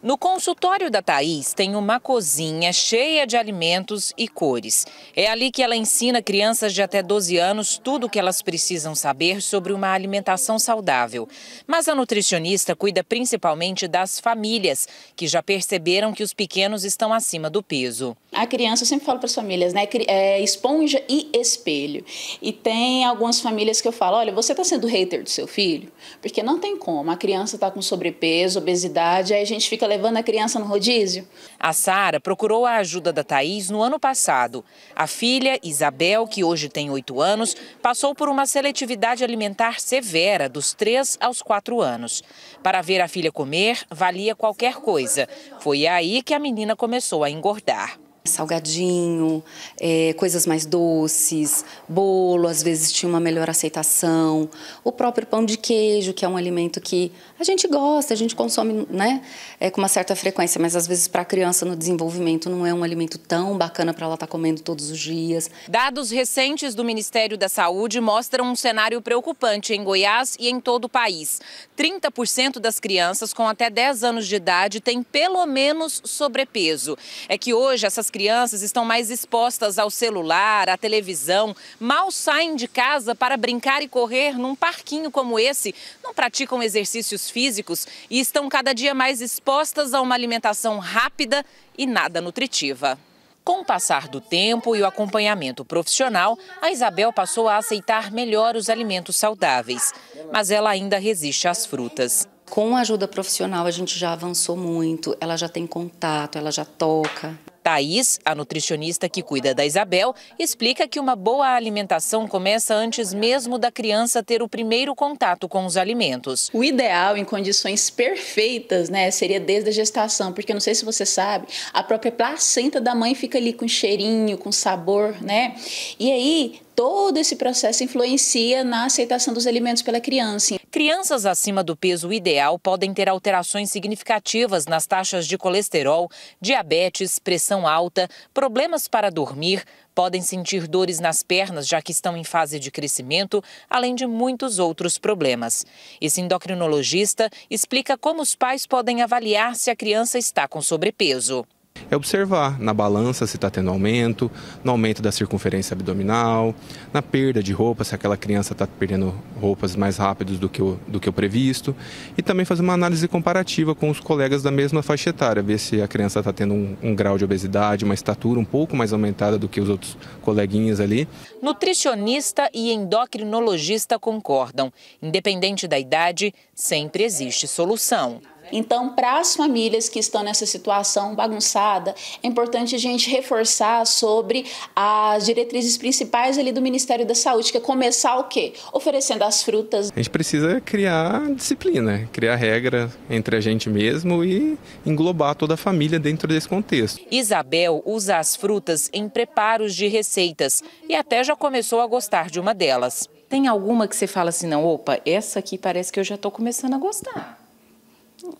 No consultório da Thaís tem uma cozinha cheia de alimentos e cores. É ali que ela ensina crianças de até 12 anos tudo o que elas precisam saber sobre uma alimentação saudável. Mas a nutricionista cuida principalmente das famílias, que já perceberam que os pequenos estão acima do peso a criança, eu sempre falo para as famílias, né? É esponja e espelho. E tem algumas famílias que eu falo: olha, você está sendo hater do seu filho? Porque não tem como. A criança está com sobrepeso, obesidade, aí a gente fica levando a criança no rodízio. A Sara procurou a ajuda da Thaís no ano passado. A filha, Isabel, que hoje tem oito anos, passou por uma seletividade alimentar severa dos três aos quatro anos. Para ver a filha comer, valia qualquer coisa. Foi aí que a menina começou a engordar salgadinho, é, coisas mais doces, bolo, às vezes tinha uma melhor aceitação, o próprio pão de queijo, que é um alimento que a gente gosta, a gente consome né, é, com uma certa frequência, mas às vezes para a criança no desenvolvimento não é um alimento tão bacana para ela estar tá comendo todos os dias. Dados recentes do Ministério da Saúde mostram um cenário preocupante em Goiás e em todo o país. 30% das crianças com até 10 anos de idade têm pelo menos sobrepeso. É que hoje essas crianças crianças estão mais expostas ao celular, à televisão, mal saem de casa para brincar e correr num parquinho como esse, não praticam exercícios físicos e estão cada dia mais expostas a uma alimentação rápida e nada nutritiva. Com o passar do tempo e o acompanhamento profissional, a Isabel passou a aceitar melhor os alimentos saudáveis, mas ela ainda resiste às frutas. Com a ajuda profissional, a gente já avançou muito. Ela já tem contato, ela já toca, Thaís, a nutricionista que cuida da Isabel, explica que uma boa alimentação começa antes mesmo da criança ter o primeiro contato com os alimentos. O ideal, em condições perfeitas, né, seria desde a gestação, porque não sei se você sabe, a própria placenta da mãe fica ali com cheirinho, com sabor, né? E aí todo esse processo influencia na aceitação dos alimentos pela criança. Crianças acima do peso ideal podem ter alterações significativas nas taxas de colesterol, diabetes, pressão alta, problemas para dormir, podem sentir dores nas pernas, já que estão em fase de crescimento, além de muitos outros problemas. Esse endocrinologista explica como os pais podem avaliar se a criança está com sobrepeso é observar na balança se está tendo aumento, no aumento da circunferência abdominal, na perda de roupa, se aquela criança está perdendo roupas mais rápidos do que, o, do que o previsto, e também fazer uma análise comparativa com os colegas da mesma faixa etária, ver se a criança está tendo um, um grau de obesidade, uma estatura um pouco mais aumentada do que os outros coleguinhas ali. Nutricionista e endocrinologista concordam, independente da idade, sempre existe solução. Então, para as famílias que estão nessa situação bagunçada, é importante a gente reforçar sobre as diretrizes principais ali do Ministério da Saúde, que é começar o quê? Oferecendo as frutas. A gente precisa criar disciplina, criar regra entre a gente mesmo e englobar toda a família dentro desse contexto. Isabel usa as frutas em preparos de receitas e até já começou a gostar de uma delas. Tem alguma que você fala assim, não, opa, essa aqui parece que eu já estou começando a gostar.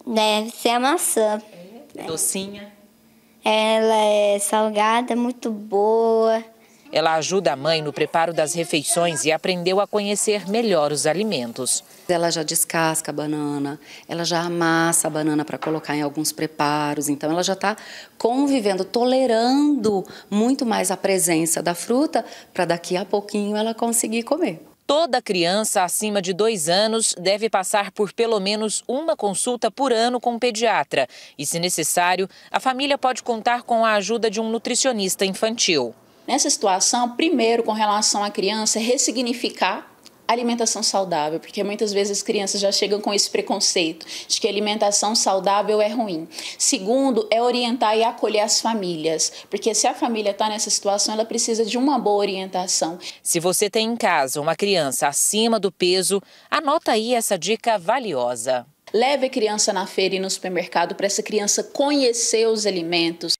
Deve ser a maçã. É. Docinha? Ela é salgada, muito boa. Ela ajuda a mãe no preparo das refeições e aprendeu a conhecer melhor os alimentos. Ela já descasca a banana, ela já amassa a banana para colocar em alguns preparos, então ela já está convivendo, tolerando muito mais a presença da fruta para daqui a pouquinho ela conseguir comer. Toda criança acima de dois anos deve passar por pelo menos uma consulta por ano com o pediatra. E, se necessário, a família pode contar com a ajuda de um nutricionista infantil. Nessa situação, primeiro, com relação à criança, ressignificar alimentação saudável, porque muitas vezes as crianças já chegam com esse preconceito de que alimentação saudável é ruim. Segundo, é orientar e acolher as famílias, porque se a família está nessa situação, ela precisa de uma boa orientação. Se você tem em casa uma criança acima do peso, anota aí essa dica valiosa. Leve a criança na feira e no supermercado para essa criança conhecer os alimentos.